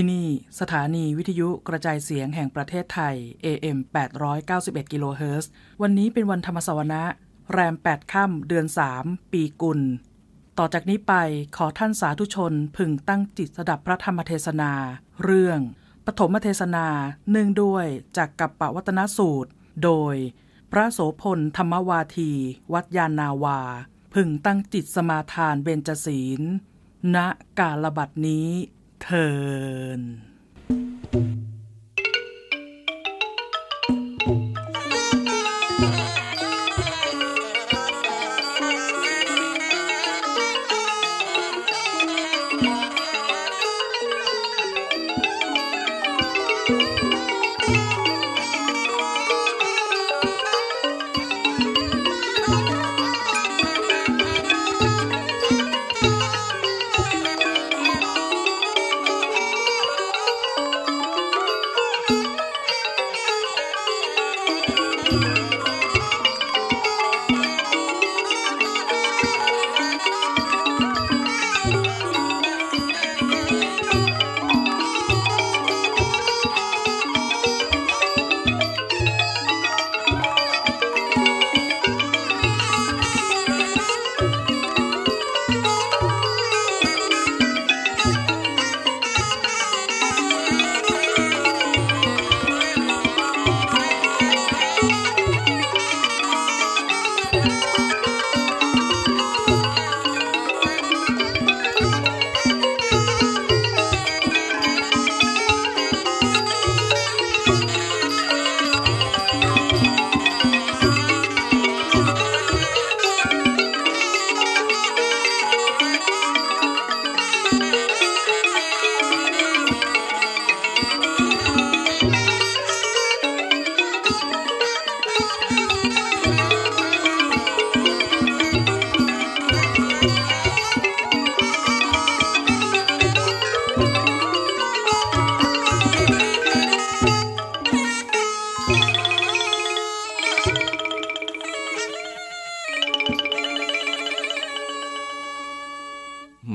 ที่นี่สถานีวิทยุกระจายเสียงแห่งประเทศไทย AM 891 กิโลเฮิรตซ์ วันนี้เป็นวันธรรมสวนะ แรม 8 ค่ำ เดือน 3 ปีกุล ต่อจากนี้ไปขอท่านสาธุชนพึงตั้งจิตสดับพระธรรมเทศนา เรื่อง ปฐมเทศนาเนื่องด้วยจากกัปปวัตนสูตร โดย พระโสพลธรรมวาที วัดยานนาวา พึงตั้งจิตสมาทานเบญจศีล ณกาลบัดนี้ทิน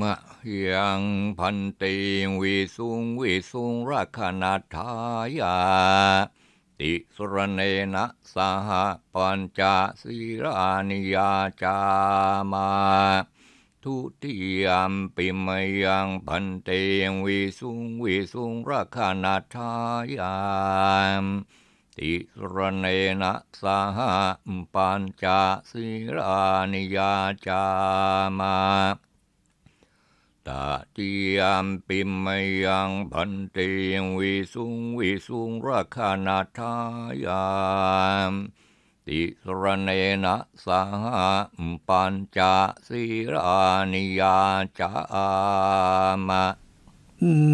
มะยังพันตีวิสุงวิสุงราคนาทายาติสรเนนะสหปัญจศีรานิยาจามาทุติยมปิมยังพันเตงวิสุงวิสุงราคนาทายาติสรเนนะสหปัญจศีรานิยาจามาตาติยามปิมยังพันเตงวิสุงวิสุงราคานาทายามติสรเนนะสหปัญจสีรานิยาจามะ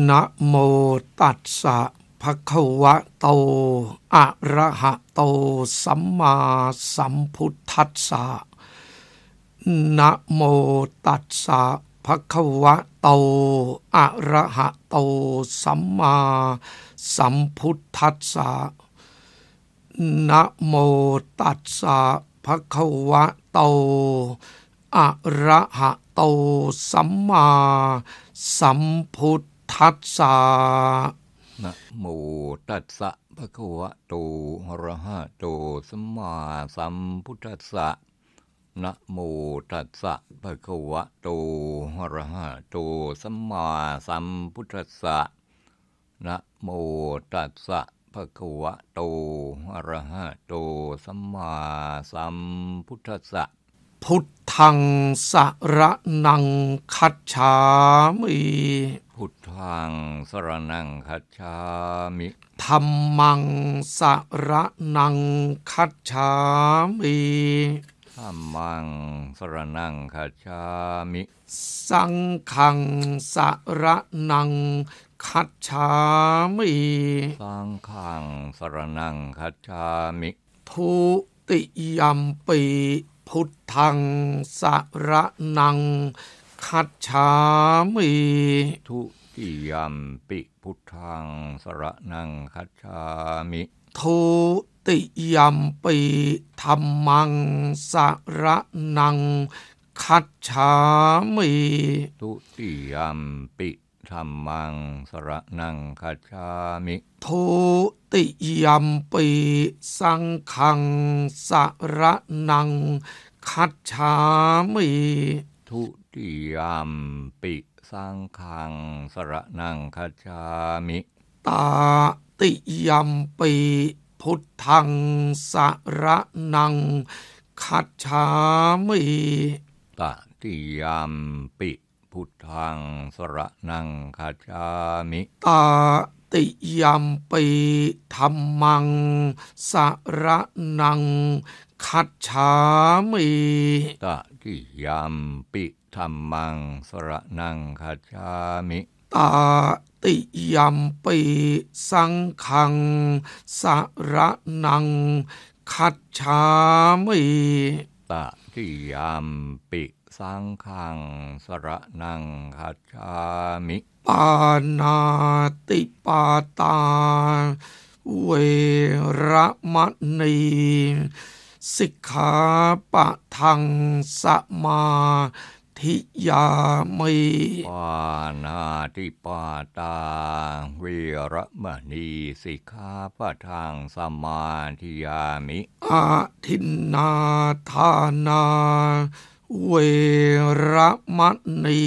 นะโมตัสสะภะคะวะโตอะระหะโตสัมมาสัมพุทธัสสะ นะโมตัสสะภควะโตอะระหะโตสัมมาสัมพุทธัสสะ นะโมตัสสะภควะโตอะระหะโตสัมมาสัมพุทธัสสะ นะโมตัสสะภควะโตอะระหะโตสัมมาสัมพุทธัสสะนะโมตัสสะภะคะวะโตอะระหะโตสัมมาสัมพุทธัสสะนะโมตัสสะภะคะวะโตอะระหะโตสัมมาสัมพุทธัสสะ พุทธังสระนังคัจฉามิ พุทธังสระนังคัจฉามิธรรมังสระนังคัจฉามิธัมมังสรนังคาชามิ สังขังสรนังคัจฉามิ สังขังสรนังคัจามิทุติยัมปีพุทธังสรนัง คัจฉามิ ทุติยัมปิพุทธังสรนังคัจฉามิทุติยมปีธรรมังสารนังคัจฉามิทุติยมปีธรรมังสระนังคัจฉามิ ทุติยมปีสังขังสระนังคัจฉามิทุติยมปีสังขังสระนังคัจฉามิตาติยมปีพุทธังสระนังขัดฉามิ ตาติยมปีพุทธังสระนังขัดฉามิตาติยมปีธรรมังสระนังขัดฉามิตาติยมปีธรรมังสระนังขัดฉามิตาติยัมปิสังขัง สระนังขัดชามิตติยัมปิสังขังสระนังขัดชามิ ปานาติปาตาเวรมณีสิกขาปะทังสมาธิยามีปานาติปาตาเวรมณีสิกขาปะทางสมาธิยามิอาทินนาทานาเวรมณี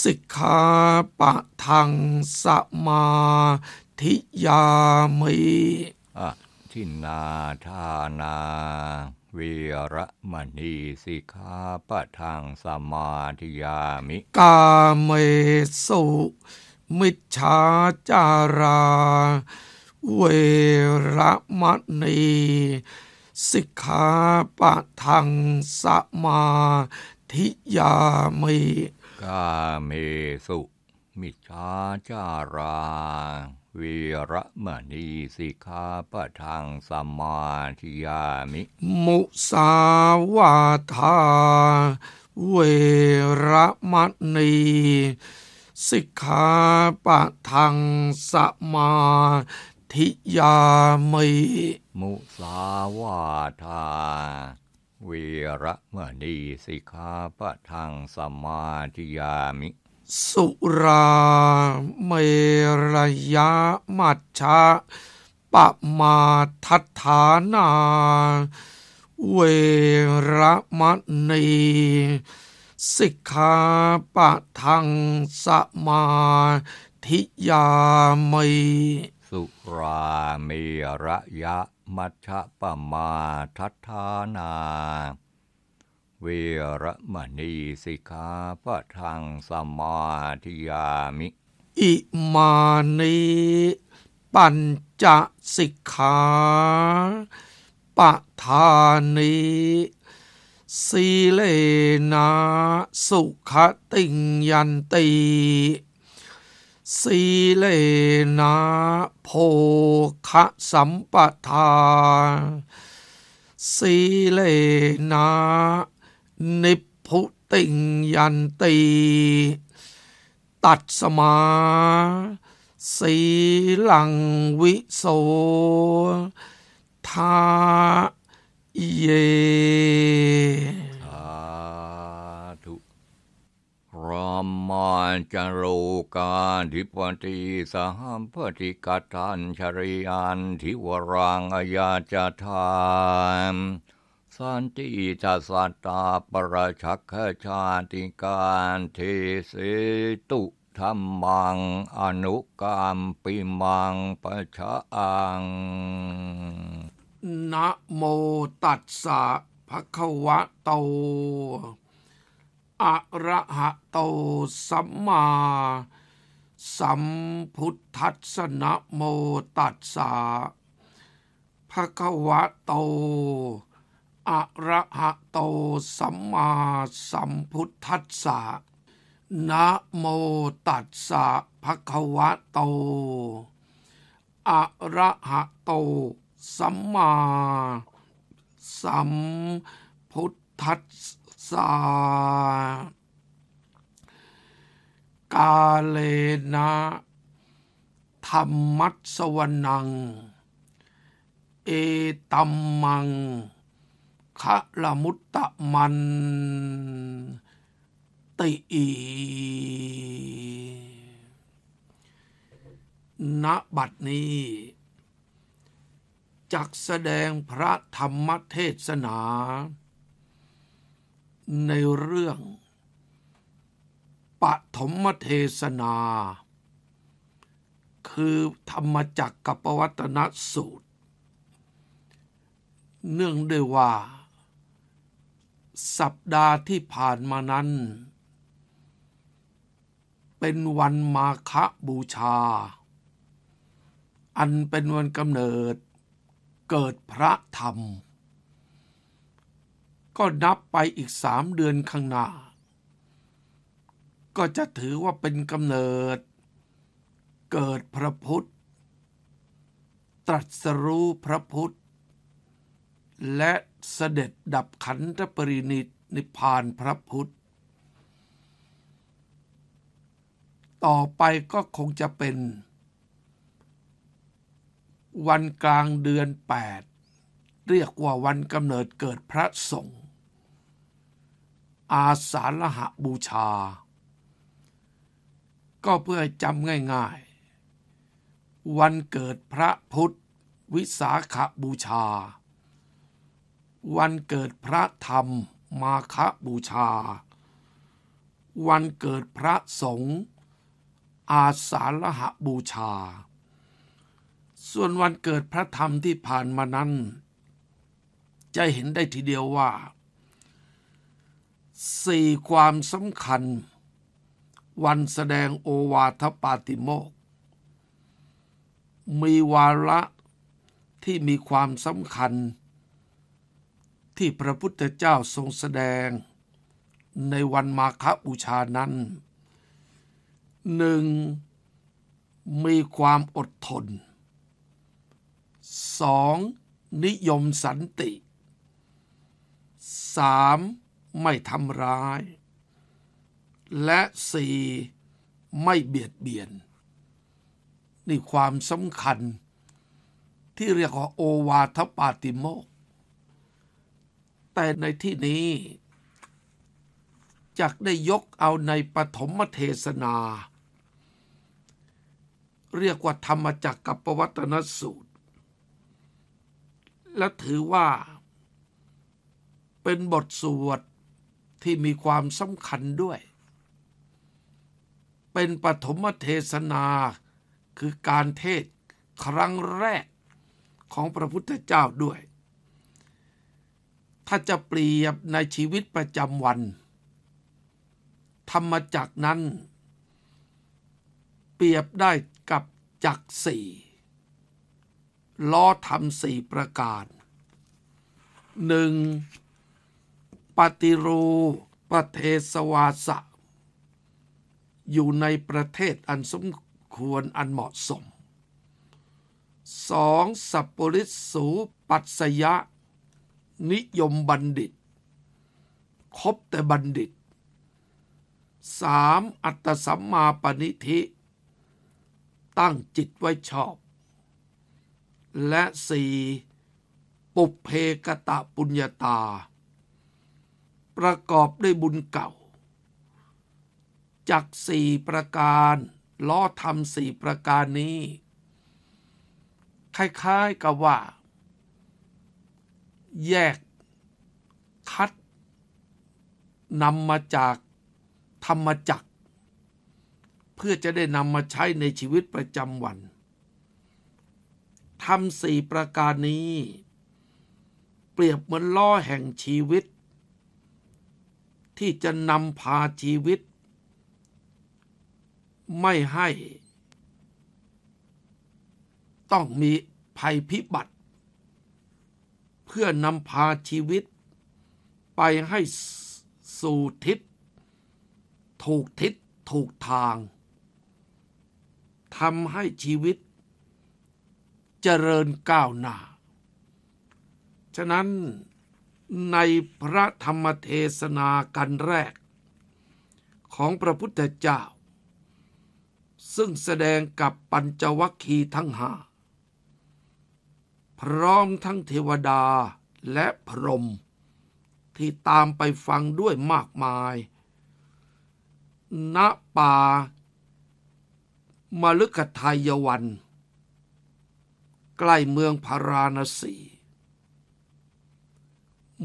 สิกขาปะทางสมาธิยามิอาทินนาทานาวีระมณีสิกาปะทางสมาธิยามิ กาเมสุมิชาจารา เวระมณีสิกขาปะทางสมาธิยามิ กาเมสุมิชาจาราวีรมณีสิกขาปะทางสมาธิยามิ มุสาวาทา เวรมณีสิกขาปะทางสมาธิยามิ มุสาวาทา เวรมณีสิกขาปะทางสมาธิยามิสุราเมรยะมัชชะปะมาทัฐานาเวรมะนี สิกขาปะทังสมาธิยามิสุราเมรยะมัชชะปะมาทัฐานาเวรมณีสิกขาปะทางสมาธิยามิ อิมานิ ปัญจสิกขาปะทานิสีเลนะสุขติงยันตีสีเลนะโภคะสัมปทาสีเลนะนิพุติงยันตี ตัดสมา สีหลังวิโสทาเยรามาจันโรกาธิปติ สหัมปติกาตันชริยันทิวรังอยาจทามสันติจัสัตตาประชักขชาติการเทเสตุธรรมัง อนุกามปิมังปะชะอัง นะโมตัสสะภะคะวะโต อะระหะโตสัมมาสัมพุทธัสนะโมตัสสะภะคะวะโตอะระหะโตสัมมาสัมพุทธัสสะ นะโมตัสสะภะคะวะโต อะระหะโตสัมมาสัมพุทธัสสะกาเลนะธรรมัสวนัง เอตัมมังคะลมุตตะมันติณบัดนี้จักแสดงพระธรรมเทศนา ในเรื่องปฐมเทศนา คือธรรมจักกับปวัตนสูตร เนื่องด้วยว่าสัปดาห์ที่ผ่านมานั้น เป็นวันมาคบูชา อันเป็นวันกำเนิด เกิดพระธรรม ก็นับไปอีกสามเดือนข้างหน้า ก็จะถือว่าเป็นกำเนิด เกิดพระพุทธ ตรัสรู้พระพุทธและเสด็จดับขันธปรินินิพานพระพุทธ ต่อไปก็คงจะเป็น วันกลางเดือน 8 เรียกว่าวันกำเนิดเกิดพระสงฆ์อาสาะหะบูชาก็เพื่อจำง่ายๆ วันเกิดพระพุทธวิสาขบูชาวันเกิดพระธรรมมาคบูชา วันเกิดพระสงฆ์อาสาฬหบูชา ส่วนวันเกิดพระธรรมที่ผ่านมานั้น จะเห็นได้ทีเดียวว่าสี่ความสำคัญ วันแสดงโอวาทปาติโมก มีวาระที่มีความสำคัญที่พระพุทธเจ้าทรงแสดงในวันมาคบูชานั้นหนึ่งมีความอดทนสองนิยมสันติสามไม่ทำร้าย และสี่ไม่เบียดเบียน นี่ความสำคัญที่เรียกว่าโอวาทปาติโมกแต่ในที่นี้จักได้ยกเอาในปฐมเทศนา เรียกว่าธรรมจักกับปวัตนสูตร และถือว่าเป็นบทสวดที่มีความสำคัญด้วย เป็นปฐมเทศนาคือการเทศครั้งแรกของพระพุทธเจ้าด้วยถ้าจะเปรียบในชีวิตประจำวัน ธรรมจักนั้นเปรียบได้กับจักสี่ล้อธรรมสี่ประการหนึ่ง ปฏิรูปเทสวาสะอยู่ในประเทศอันสมควรอันเหมาะสมสองสัพปริสูปัสยะนิยมบัณฑิต คบแต่บัณฑิตสามอัตสัมมาปณิธิ ตั้งจิตไว้ชอบ และสี่ปุเพกะตะปุญญาตา ประกอบด้วยบุญเก่า จากสี่ประการล้อทำสี่ประการนี้ คล้ายๆกับว่าแยกคัดนำมาจากธรรมจักร เพื่อจะได้นำมาใช้ในชีวิตประจำวันทำสี่ประการนี้ เปรียบเหมือนล้อแห่งชีวิต ที่จะนำพาชีวิต ไม่ให้ต้องมีภัยพิบัติเพื่อนำพาชีวิตไปให้สู่ทิศถูกทิศถูกทางทำให้ชีวิตเจริญก้าวหน้า ฉะนั้นในพระธรรมเทศนากันแรกของพระพุทธเจ้า ซึ่งแสดงกับปัญจวัคคีย์ทั้งห้าพร้อมทั้งเทวดาและพรหมที่ตามไปฟังด้วยมากมาย ณป่ามลึกทายวัน ใกล้เมืองพาราณสี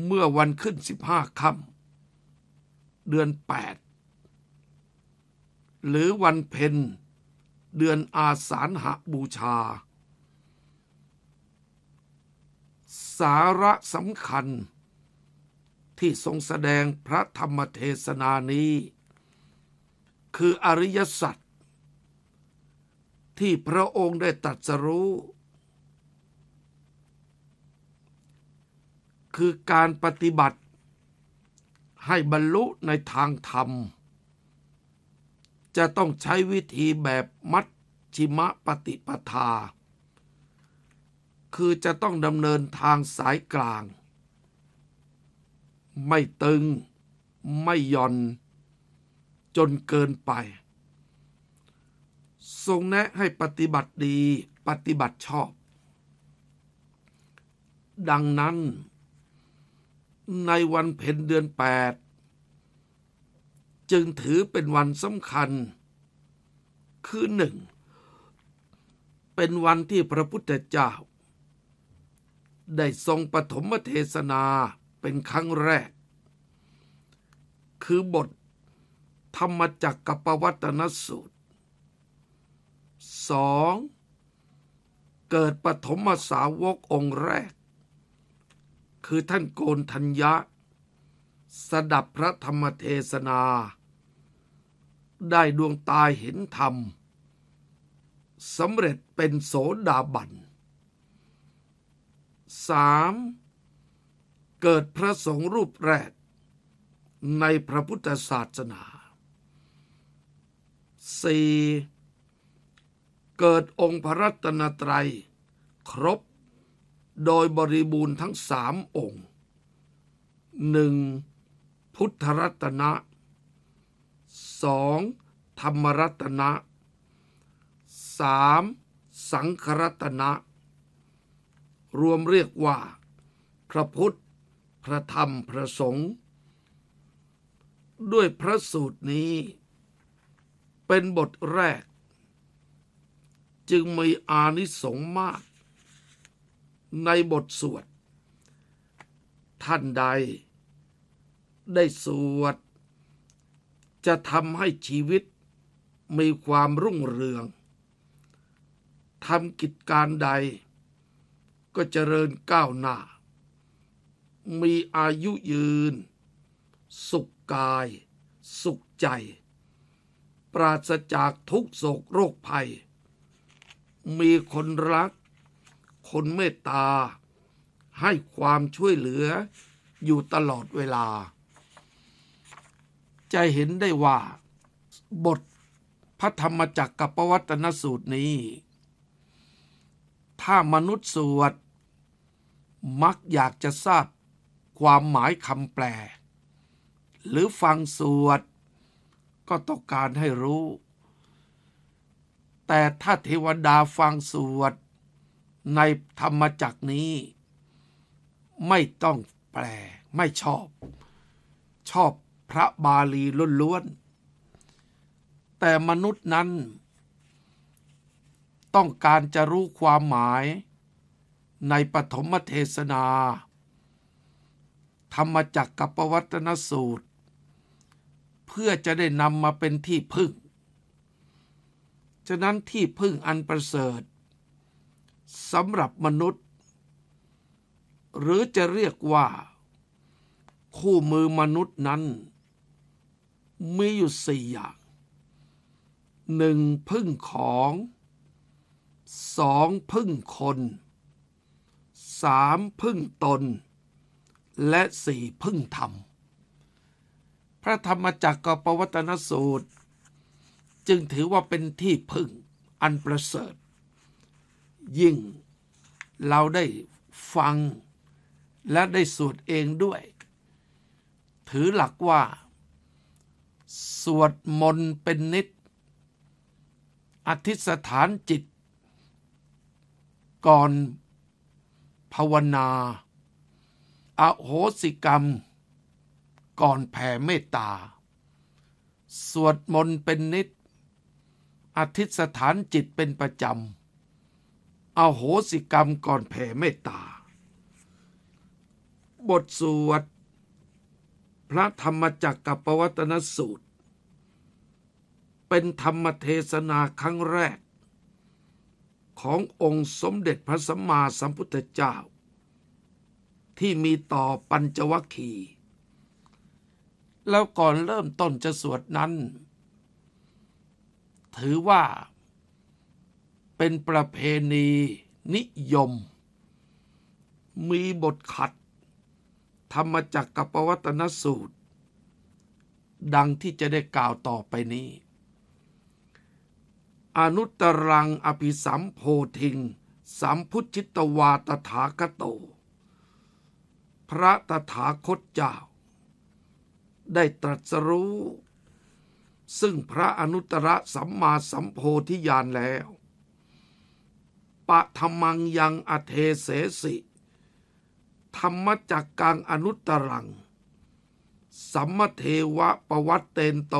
เมื่อวันขึ้นสิบห้าค่ำเดือนแปดหรือวันเพ็ญเดือนอาสารหบูชาสาระสำคัญที่ทรงแสดงพระธรรมเทศนานี้ คืออริยสัจที่พระองค์ได้ตรัสรู้ คือการปฏิบัติให้บรรลุในทางธรรม จะต้องใช้วิธีแบบมัชชิมะปฏิปทาคือจะต้องดำเนินทางสายกลาง ไม่ตึงไม่ย่อน จนเกินไป ทรงแนะให้ปฏิบัติดีปฏิบัติชอบ ดังนั้น ในวันเพ็ญเดือน8จึงถือเป็นวันสำคัญ คือหนึ่ง เป็นวันที่พระพุทธเจ้าได้ทรงปฐมเทศนา เป็นครั้งแรก คือบทธรรมจักกปวัตนสูตร 2. เกิดปฐมสาวกองค์แรก คือท่านโกนทัญญะ สดับพระธรรมเทศนา ได้ดวงตาเห็นธรรม สำเร็จเป็นโสดาบันสามเกิดพระสงฆ์รูปแรก ในพระพุทธศาสนาสี่เกิดองค์พระรัตนตรัย ครบโดยบริบูรณ์ทั้งสามองค์หนึ่งพุทธรัตนะสองธรรมรัตนะสามสังครัตนะรวมเรียกว่า พระพุทธ พระธรรม พระสงฆ์ด้วยพระสูตรนี้ เป็นบทแรก จึงมีอานิสงส์มาก ในบทสวด ท่านใด ได้สวด จะทำให้ชีวิต มีความรุ่งเรืองทำกิจการใดก็เจริญก้าวหน้า มีอายุยืน สุขกาย สุขใจ ปราศจากทุกโศกโรคภัย มีคนรัก คนเมตตา ให้ความช่วยเหลืออยู่ตลอดเวลาจะเห็นได้ว่า บทพระธรรมจักรกับปวัตนสูตรนี้ ถ้ามนุษย์สวดมักอยากจะทราบความหมายคำแปล หรือฟังสวด ก็ต้องการให้รู้ แต่ถ้าเทวดาฟังสวด ในธรรมจักนี้ ไม่ต้องแปลไม่ชอบ ชอบพระบาลีล้วนๆ แต่มนุษย์นั้น ต้องการจะรู้ความหมายในปฐมเทศนา ธรรมจักกับปวัตนสูตร เพื่อจะได้นำมาเป็นที่พึ่งฉะนั้นที่พึ่งอันประเสริฐสำหรับมนุษย์ หรือจะเรียกว่า คู่มือมนุษย์นั้นมีอยู่สี่อย่างหนึ่งพึ่งของสองพึ่งคนสามพึ่งตน และสี่พึ่งธรรม พระธรรมจักรกปวัตนสูตร จึงถือว่าเป็นที่พึ่งอันประเสริฐ ยิ่งเราได้ฟังและได้สวดเองด้วย ถือหลักว่าสวดมนต์เป็นนิด อธิษฐานจิตก่อนภาวนาอโหสิกรรมก่อนแผ่เมตตา สวดมนต์เป็นนิด อธิษฐานจิตเป็นประจำอโหสิกรรมก่อนแผ่เมตตา บทสวดพระธรรมจักรกับปวัตนสูตร เป็นธรรมเทศนาครั้งแรกขององค์สมเด็จพระสัมมาสัมพุทธเจ้า ที่มีต่อปัญจวัคคีย์แล้วก่อนเริ่มต้นจะสวดนั้น ถือว่าเป็นประเพณีนิยม มีบทขัด ธรรมจักรกับปวัตนสูตร ดังที่จะได้กล่าวต่อไปนี้อนุตรังอภิสัมโพธิง สัมพุทธิตวาตถาคโต พระตถาคตเจ้า ได้ตรัสรู้ ซึ่งพระอนุตตรสัมมาสัมโพธิญาณแล้วปะธรรมังยังอเทเสสิ ธรรมจักกังอนุตตรัง สัมมเทวะปวัตเตนโต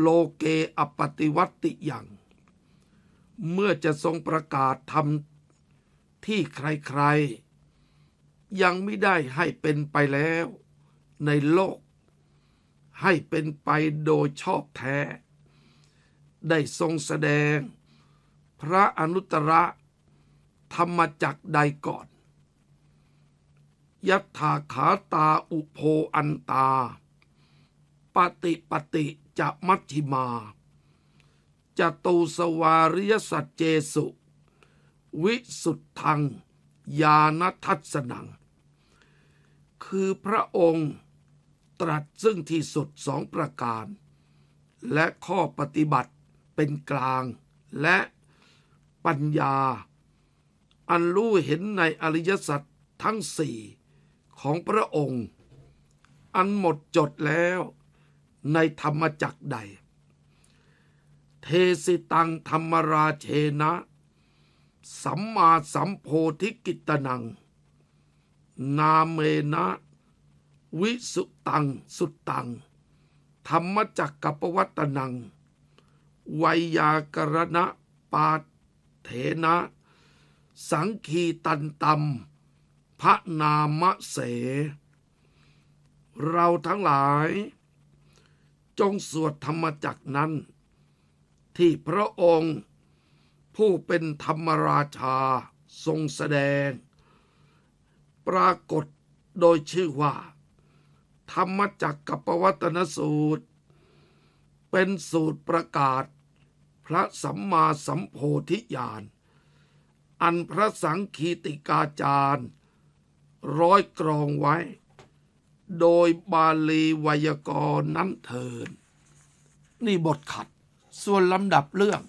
โลเกอปฏิวัติอย่าง เมื่อจะทรงประกาศทำที่ใครๆ ยังไม่ได้ให้เป็นไปแล้ว ในโลก ให้เป็นไปโดยชอบแท้ ได้ทรงแสดง พระอนุตตรธรรมจักใดก่อน ยัตถาขาตาอุโพอันตา ปฏิปฏิจะมัทธิมา จะตูสวาริยสัจเจสุ วิสุทธัง ยานทัศนัง คือพระองค์ตรัสซึ่งที่สุดสองประการ และข้อปฏิบัติเป็นกลางและปัญญา อันรู้เห็นในอริยสัจทั้งสี่ของพระองค์ อันหมดจดแล้วในธรรมจักใด เทสิตังธรรมราเชนะ สัมมาสัมโพธิกิตนัง นาเมนะ วิสุตังสุตัง ธรรมจักกปวัตนัง ไวยากรณะปาเถนะ สังคีตันตมพระนามเส เราทั้งหลายจงสวดธรรมจักนั้น ที่พระองค์ผู้เป็นธรรมราชาทรงแสดง ปรากฏโดยชื่อว่า ธรรมจักกับปวัตนสูตร เป็นสูตรประกาศ พระสัมมาสัมโพธิญาณอันพระสังคีติกาจารย์ ร้อยกรองไว้โดยบาลีไวยากรณ์นั้นเถินนี่บทขัดส่วนลำดับเรื่อง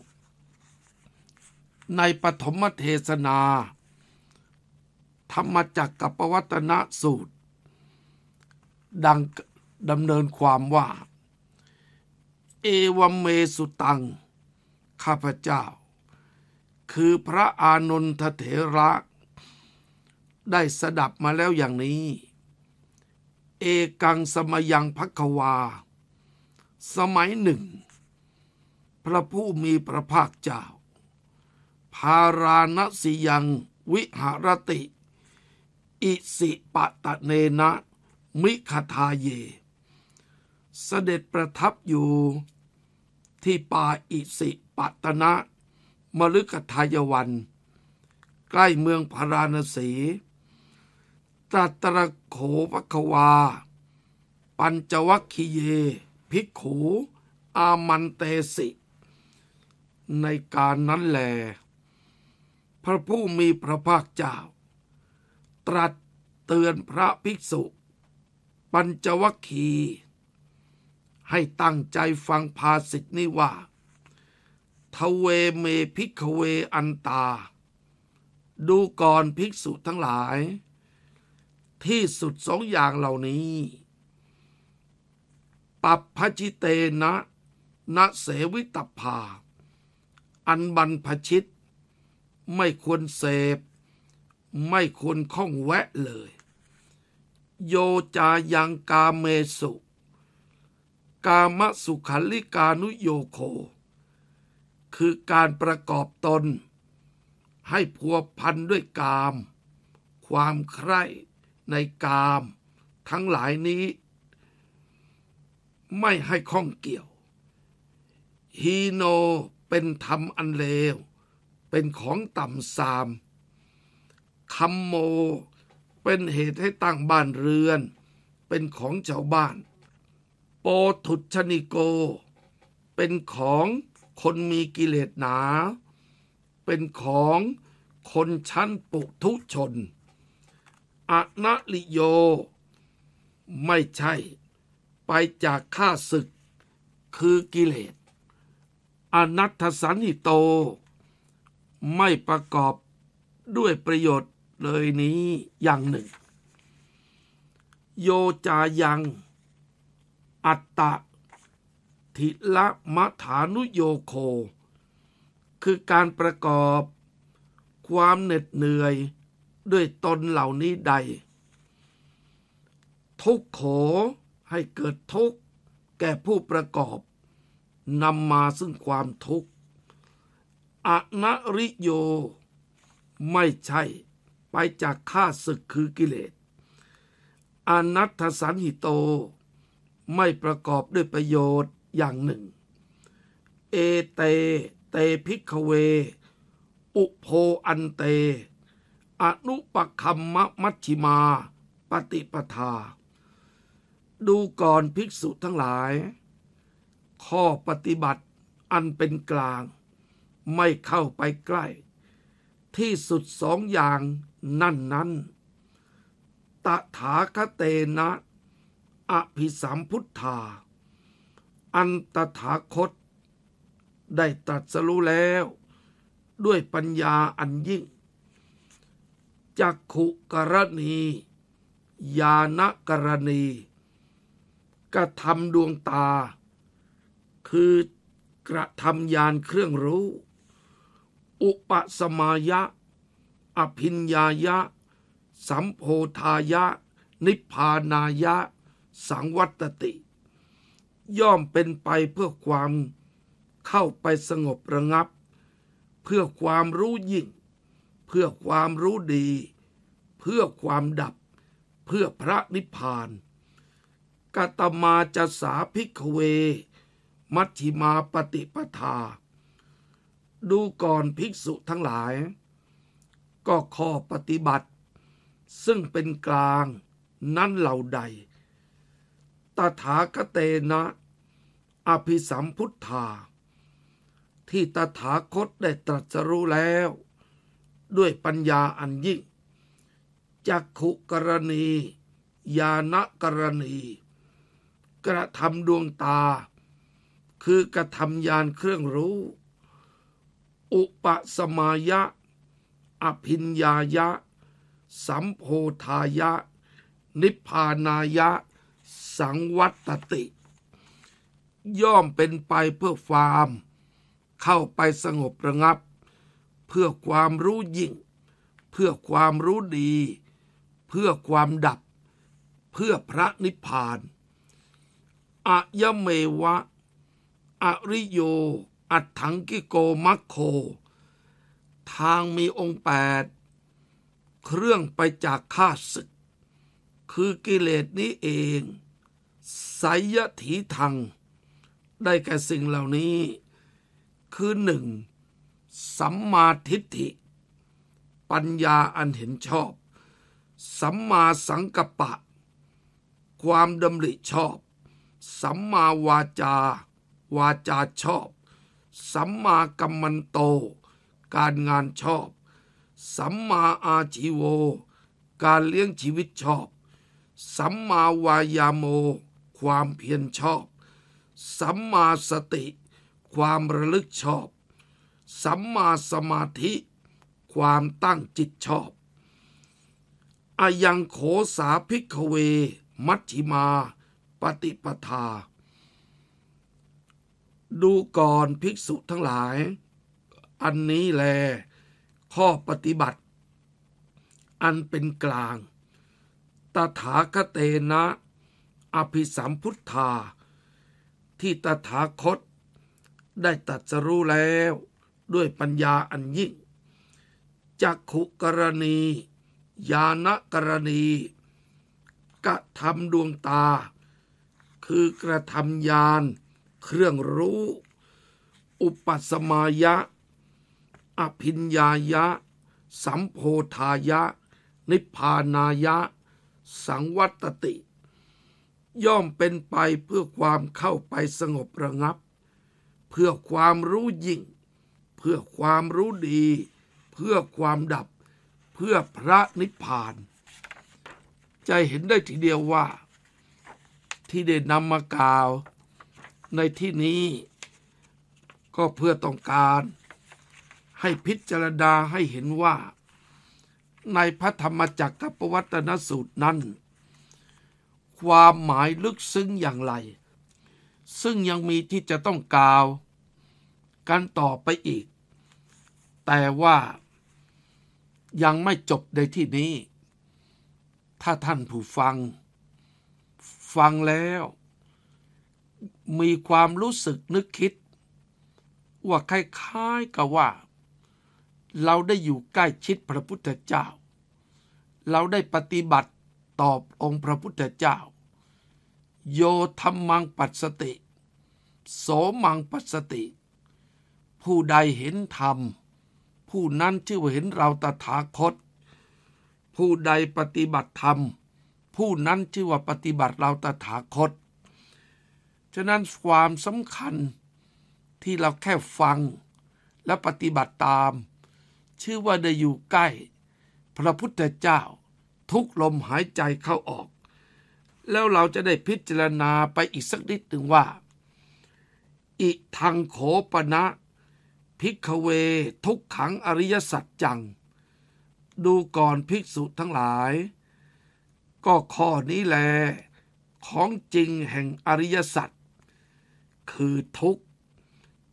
ในปฐมเทศนา ธรรมจักกับปวัตนสูตร ดังดำเนินความว่า เอวเมสุตัง ข้าพเจ้า คือพระอานนทเถระ ได้สดับมาแล้วอย่างนี้เอกังสมยังพักวา สมัยหนึ่ง พระผู้มีพระภาคเจ้า พาราณสิยังวิหารติ อิสิปะตะเนนะมิคทาเย เสด็จประทับอยู่ที่ป่าอิสิปตนะมลึกทายวันใกล้เมืองพาราณสีตาัตระโขภควา ปัญจวัคคีเยพิกขู อามันเตสิ ในการนั้นแลพระผู้มีพระภาคเจ้า ตรัสเตือนพระภิกษุ ปัญจวัคคีให้ตั้งใจฟังภาสิทนี้ว่า ทเวเมพิกเวอันตา ดูก่อนภิกษุทั้งหลายที่สุดสองอย่างเหล่านี้ปับพจิเตนะนะเสวิตภาอันบันพชิต ไม่ควรเสพ ไม่ควรข้องแวะเลย โยจายังกาเมสุ กามสุขันลิกานุโยโค คือการประกอบตน ให้พัวพันด้วยกาม ความใคร่ในกาม ทั้งหลายนี้ ไม่ให้ข้องเกี่ยวฮีโนเป็นธรรมอันเลว เป็นของต่ำสามคัมโมเป็นเหตุให้ตั้งบ้านเรือน เป็นของชาวบ้าน โปทุชนิโก เป็นของคนมีกิเลสหนา เป็นของคนชั้นปุถุชนอนลิโยไม่ใช่ไปจากข้าศึกคือกิเลสอนัตถสันหิโต ไม่ประกอบด้วยประโยชน์เลยนี้อย่างหนึ่ง โยจายัง อัตตะทิละมะฐานุโยโค คือการประกอบความเหน็ดเหนื่อยด้วยตนเหล่านี้ใด ทุกขอให้เกิดทุกข์ แก่ผู้ประกอบ นำมาซึ่งความทุกข์อนริโยไม่ใช่ไปจากข้าศึกคือกิเลสอนัตถสันหิโต ไม่ประกอบด้วยประโยชน์อย่างหนึ่ง เอเตเตพิกเว อุโพอันเตอนุปคัมมะมัชชิมาปฏิปทา ดูก่อนภิกษุทั้งหลาย ข้อปฏิบัติอันเป็นกลาง ไม่เข้าไปใกล้ ที่สุดสองอย่างนั่นนั้นตถาคเตนะอภิสัมพุทธา อันตถาคตได้ตรัสรู้แล้ว ด้วยปัญญาอันยิ่งจักขุกรณีญาณกรณี กระทำดวงตา คือกระทำญาณเครื่องรู้ อุปสมายะ อภินญายะ สัมโพธายะ นิพพานายะ สังวัตติ ย่อมเป็นไปเพื่อความเข้าไปสงบระงับ เพื่อความรู้ยิ่งพื่อความรู้ดี เพื่อความดับเพื่อพระนิพพาน กตมาจะสาภิกเว มัชฌิมาปฏิปทา ดูก่อนภิกษุทั้งหลาย ก็ข้อปฏิบัติ ซึ่งเป็นกลางนั้นเหล่าใด ตถาคเตนะอภิสัมพุทธา ที่ตถาคตได้ตรัสรู้แล้วด้วยปัญญาอันยิ่ง จักขุกรณี ญาณกรณี กระทำดวงตา คือกระทำยานเครื่องรู้ อุปสมายะ อภินญายะ สัมโพธายะ นิพพานายะ สังวัตติ ย่อมเป็นไปเพื่อความเข้าไปสงบระงับเพื่อความรู้ยิ่ง เพื่อความรู้ดี เพื่อความดับ เพื่อพระนิพพานอะยะเมวะ อริโย อัตถังกิโกมัคโค ทางมีองค์แปด เครื่องไปจากข้าศึก คือกิเลสนี้เองไสยถีทัง ได้แก่สิ่งเหล่านี้ คือหนึ่งสัมมาทิฏฐิ ปัญญาอันเห็นชอบ สัมมาสังกัปปะ ความดำริชอบ สัมมาวาจา วาจาชอบ สัมมากัมมันโต การงานชอบ สัมมาอาชีโว การเลี้ยงชีวิตชอบ สัมมาวายาโมความเพียรชอบ สัมมาสติ ความระลึกชอบสัมมาสมาธิ ความตั้งจิตชอบอายังโขสาภิกเว มัชชิมา ปฏิปทา ดูก่อนภิกษุทั้งหลาย อันนี้แล ข้อปฏิบัติ อันเป็นกลาง ตถาคเตนะอภิสัมพุทธา ที่ตถาคต ได้ตัดสรู้แล้วด้วยปัญญาอันยิ่งจักขุกรณีญาณกรณี กระทำดวงตา คือกระทำญาณเครื่องรู้ อุปสมายะ อภิญญายะ สัมโพธายะ นิพพานายะ สังวัตติ ย่อมเป็นไปเพื่อความเข้าไปสงบระงับ เพื่อความรู้ยิ่งพื่อความรู้ดีเพื่อความดับเพื่อพระนิพพานจะเห็นได้ทีเดียวว่าที่ได้นำมากล่าวในที่นี้ ก็เพื่อต้องการให้พิจารณาให้เห็นว่า ในพระธรรมจักรปวัตนสูตรนั้น ความหมายลึกซึ้งอย่างไร ซึ่งยังมีที่จะต้องกล่าว กันต่อไปอีกแต่ว่ายังไม่จบในที่นี้ ถ้าท่านผู้ฟัง ฟังแล้ว มีความรู้สึกนึกคิด ว่าคล้ายๆกับว่า เราได้อยู่ใกล้ชิดพระพุทธเจ้า เราได้ปฏิบัติตอบองค์พระพุทธเจ้า โยธรรมังปัสสติโสมังปัสสติ ผู้ใดเห็นธรรมผู้นั้นชื่อว่าเห็นเราตถาคต ผู้ใดปฏิบัติธรรม ผู้นั้นชื่อว่าปฏิบัติเราตถาคตฉะนั้นความสำคัญที่เราแค่ฟังและปฏิบัติตาม ชื่อว่าได้อยู่ใกล้ พระพุทธเจ้าทุกลมหายใจเข้าออก แล้วเราจะได้พิจารณาไปอีกสักนิดหนึ่งว่า อิทังโขปนะภิกขเวทุกขังอริยสัจจัง ดูก่อนภิกษุทั้งหลาย ก็ข้อนี้แลของจริงแห่งอริยสัจคือทุก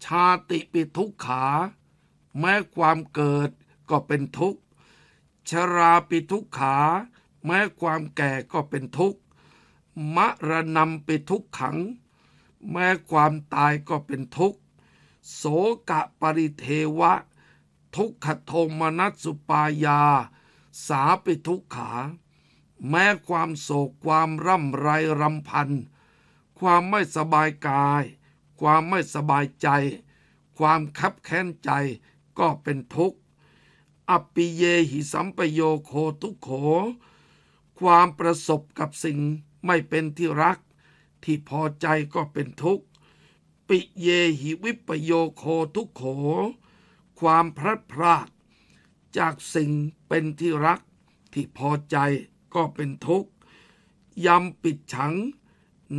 ชาติปิทุกขา แม้ความเกิดก็เป็นทุกข์ ชราปิทุกขา แม้ความแก่ก็เป็นทุกข์ มรณะปิทุกขัง แม้ความตายก็เป็นทุกขโสกะปริเทวะ ทุกขโทมนัสสุปายาสาปิทุกขา แม้ความโศกความร่ำไรรำพันความไม่สบายกาย ความไม่สบายใจ ความคับแค้นใจก็เป็นทุกข์อปิเยหิสัมปโยโคทุกโข ความประสบกับสิ่งไม่เป็นที่รัก ที่พอใจก็เป็นทุกข์ปิเยหิวิปโยโคทุกโข ความพลัดพรากจากสิ่งเป็นที่รักที่พอใจก็เป็นทุกข์ยำปิดฉัง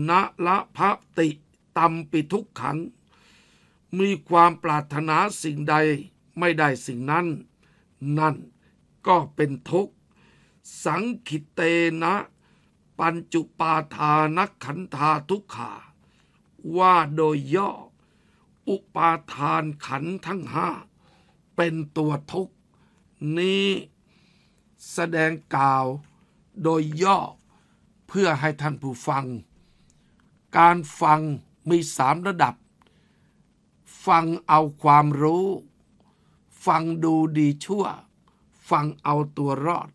นะละภะติตำปิดทุกขังมีความปรารถนาสิ่งใดไม่ได้สิ่งนั้น นั่นก็เป็นทุกข์ สังขิเตนะปัญจุปาทานักขันธาทุกขาว่าโดยย่ออุปาทานขันทั้งห้าเป็นตัวทุกนี้แสดงกล่าวโดยย่อเพื่อให้ท่านผู้ฟัง การฟังมีสามระดับ ฟังเอาความรู้ ฟังดูดีชั่ว ฟังเอาตัวรอด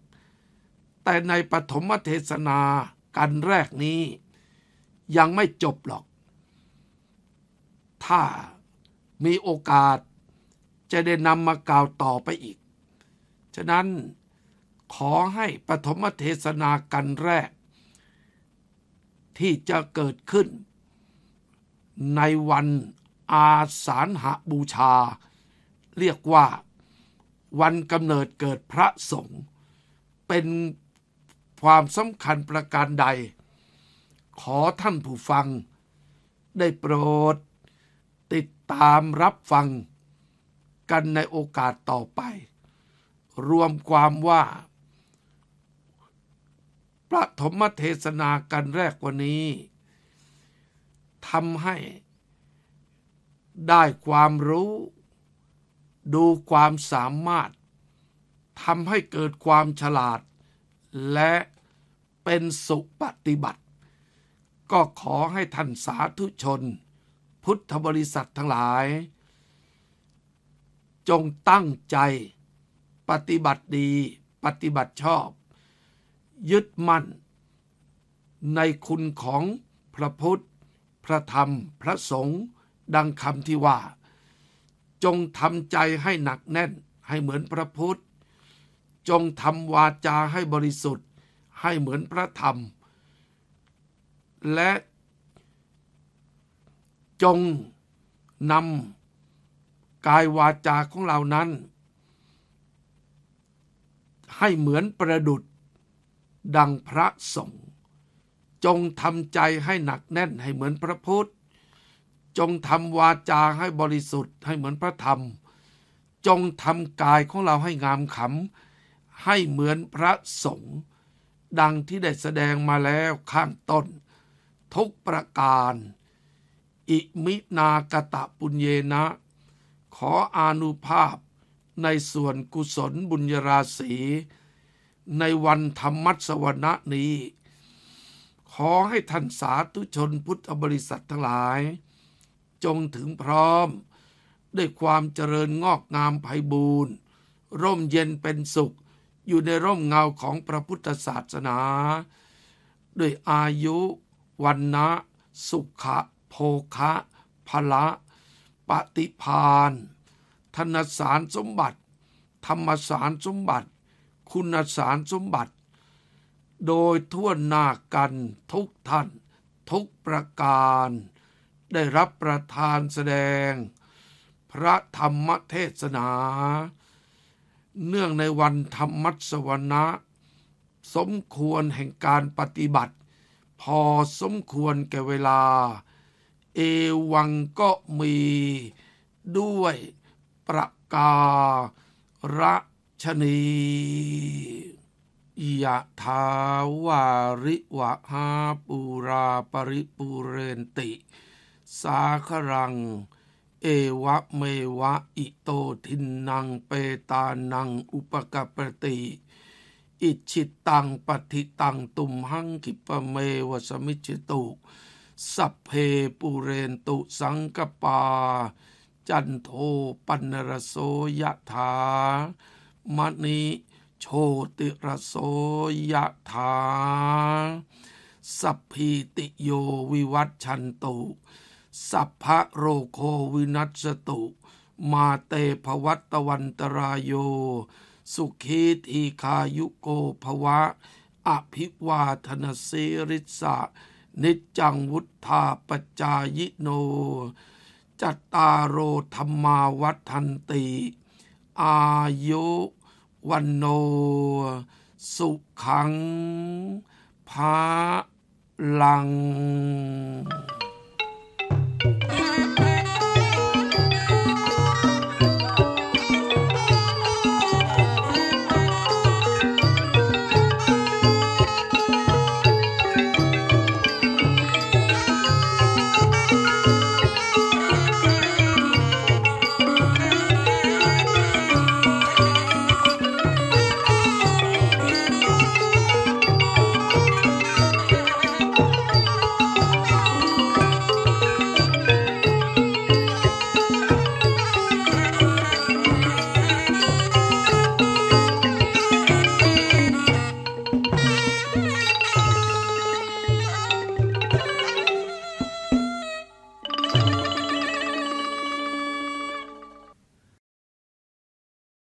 แต่ในปฐมเทศนากันแรกนี้ ยังไม่จบหรอกถ้ามีโอกาสจะได้นำมากล่าวต่อไปอีก ฉะนั้นขอให้ปฐมเทศนากันแรก ที่จะเกิดขึ้น ในวันอาสาฬหบูชา เรียกว่าวันกำเนิดเกิดพระสงฆ์เป็นความสำคัญประการใด ขอท่านผู้ฟังได้โปรดตามรับฟังกันในโอกาสต่อไป รวมความว่าพระธรรมเทศนากันแรกวันนี้ทำให้ได้ความรู้ ดูความสามารถทำให้เกิดความฉลาด และเป็นสุปฏิบัติ ก็ขอให้ท่านสาธุชนพุทธบริษัททั้งหลาย จงตั้งใจปฏิบัติดีปฏิบัติชอบ ยึดมั่น ในคุณของพระพุทธพระธรรมพระสงฆ์ดังคำที่ว่า จงทำใจให้หนักแน่นให้เหมือนพระพุทธ จงทำวาจาให้บริสุทธิ์ให้เหมือนพระธรรม และจงนำกายวาจาของเรานั้น ให้เหมือนประดุดดังพระสงฆ์จงทำใจให้หนักแน่น ให้เหมือนพระพุทธจงทำวาจาให้บริสุทธิ์ให้เหมือนพระธรรม จงทำกายของเราให้งามขำให้เหมือนพระสงฆ์ดังที่ได้แสดงมาแล้วข้างต้น ทุกประการอิมินากตะปุญเยนะขออนุภาพในส่วนกุศลบุญญราศี ในวันธรรมัสวรณะนี้ ขอให้ท่านสาธุชนพุทธบริษัททั้งหลาย จงถึงพร้อม ด้วยความเจริญงอกงามไพบูรณ์ร่มเย็นเป็นสุขอยู่ในร่มเงาของพระพุทธศาสนา ด้วยอายุ วันนะสุขะคะ พละ ปฏิพานธนสารสมบัติ ธรรมสารสมบัติ คุณสารสมบัติ โดยทั่วหน้ากัน ทุกท่าน ทุกประการ ได้รับประทานแสดง พระธรรมเทศนา เนื่องในวันธรรมสวนะสมควรแห่งการปฏิบัติ พอสมควรแก่เวลาเอวังก็มีด้วยประกาศชนียะทาวาริวะหาปูราปริปูเรนติ สาครังเอวะเมวะอิโตทินนางเปตานังอุปกปติ อิชิตังปฏิตังตุมหังกิปเมวสมิจิตุสัพเพปุเรนตุสังกปา จันโทปันรโสยะถามณิโชติรโสยะถาสัพพิติโยวิวัตชันตุ สัพพะโรโควินัสตุ มาเตภวัตวันตรายโย สุขีทีคายุโกภวะ อภิวาทนเสริสะนิจังวุธาปจายโน จัตตาโรธรรมาวัฒนติ อายุวันโน สุขังพาลัง